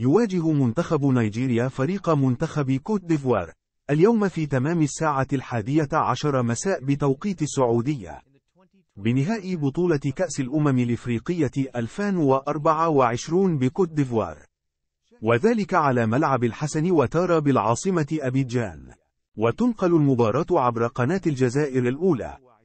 يواجه منتخب نيجيريا فريق منتخب كوت ديفوار اليوم في تمام الساعة الحادية عشر مساء بتوقيت السعودية بنهائي بطولة كأس الأمم الإفريقية 2024 بكوت ديفوار وذلك على ملعب الحسن وتارا بالعاصمة أبيجان وتنقل المباراة عبر قناة الجزائر الأولى